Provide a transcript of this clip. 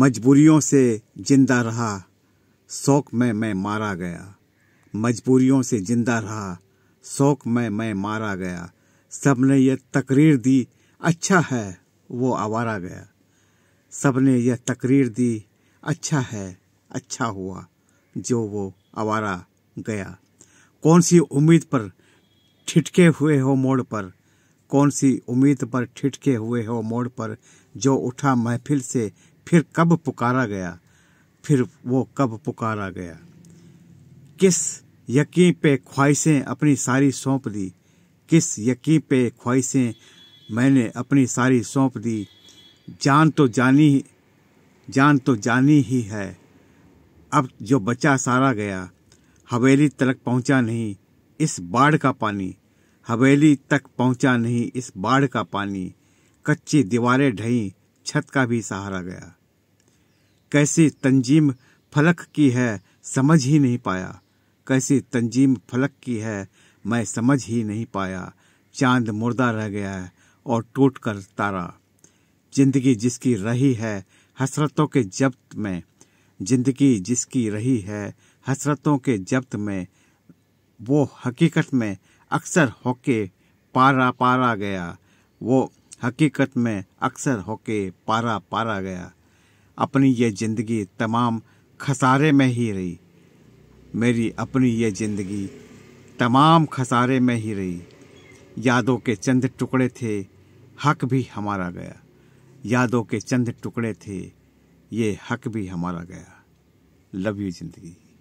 मजबूरियों से जिंदा रहा शौक में मैं मारा गया मजबूरियों से जिंदा रहा शौक में मैं मारा गया सब ने यह तकरीर दी अच्छा है वो आवारा गया सब ने यह तकरीर दी अच्छा है अच्छा हुआ जो वो आवारा गया कौन सी उम्मीद पर ठिठके हुए हो मोड़ पर कौन सी उम्मीद पर ठिठके हुए हो मोड़ पर जो उठा महफिल से फिर कब पुकारा गया फिर वो कब पुकारा गया किस यकीन पे ख्वाहिशें अपनी सारी सौंप दी किस यकीन पे ख्वाहिशें मैंने अपनी सारी सौंप दी जान तो जानी जान तो जानी ही है अब जो बचा सारा गया हवेली तक पहुंचा नहीं इस बाढ़ का पानी हवेली तक पहुंचा नहीं इस बाढ़ का पानी कच्ची दीवारें ढहीं छत का भी सहारा गया कैसी तंजीम फलक की है समझ ही नहीं पाया कैसी तंजीम फलक की है मैं समझ ही नहीं पाया चांद मुर्दा रह गया है और टूट कर तारा जिंदगी जिसकी रही है हसरतों के जब्त में जिंदगी जिसकी रही है हसरतों के जब्त में वो हकीकत में अक्सर होके पारा पारा गया वो हकीकत में अक्सर होके पारा पारा गया अपनी ये ज़िंदगी तमाम खसारे में ही रही मेरी अपनी ये ज़िंदगी तमाम खसारे में ही रही यादों के चंद टुकड़े थे हक भी हमारा गया यादों के चंद टुकड़े थे ये हक भी हमारा गया लव यू ज़िंदगी